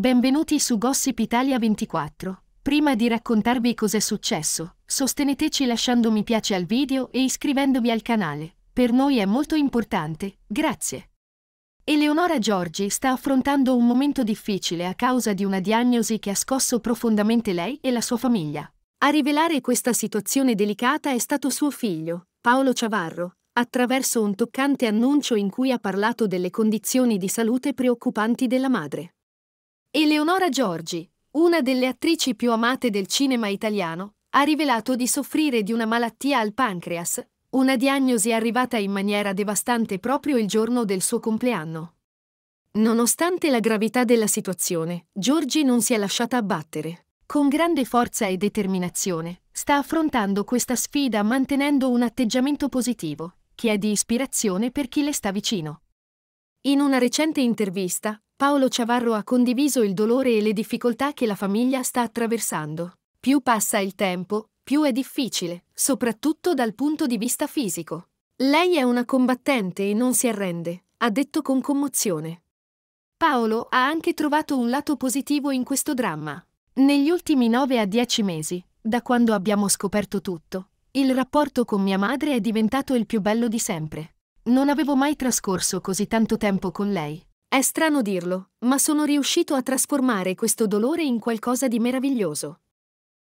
Benvenuti su Gossip Italia 24. Prima di raccontarvi cos'è successo, sosteneteci lasciando mi piace al video e iscrivendovi al canale. Per noi è molto importante, grazie. Eleonora Giorgi sta affrontando un momento difficile a causa di una diagnosi che ha scosso profondamente lei e la sua famiglia. A rivelare questa situazione delicata è stato suo figlio, Paolo Ciavarro, attraverso un toccante annuncio in cui ha parlato delle condizioni di salute preoccupanti della madre. Eleonora Giorgi, una delle attrici più amate del cinema italiano, ha rivelato di soffrire di una malattia al pancreas, una diagnosi arrivata in maniera devastante proprio il giorno del suo compleanno. Nonostante la gravità della situazione, Giorgi non si è lasciata abbattere. Con grande forza e determinazione, sta affrontando questa sfida mantenendo un atteggiamento positivo, che è di ispirazione per chi le sta vicino. In una recente intervista, Paolo Ciavarro ha condiviso il dolore e le difficoltà che la famiglia sta attraversando. Più passa il tempo, più è difficile, soprattutto dal punto di vista fisico. Lei è una combattente e non si arrende, ha detto con commozione. Paolo ha anche trovato un lato positivo in questo dramma. Negli ultimi 9 a 10 mesi, da quando abbiamo scoperto tutto, il rapporto con mia madre è diventato il più bello di sempre. Non avevo mai trascorso così tanto tempo con lei. È strano dirlo, ma sono riuscito a trasformare questo dolore in qualcosa di meraviglioso.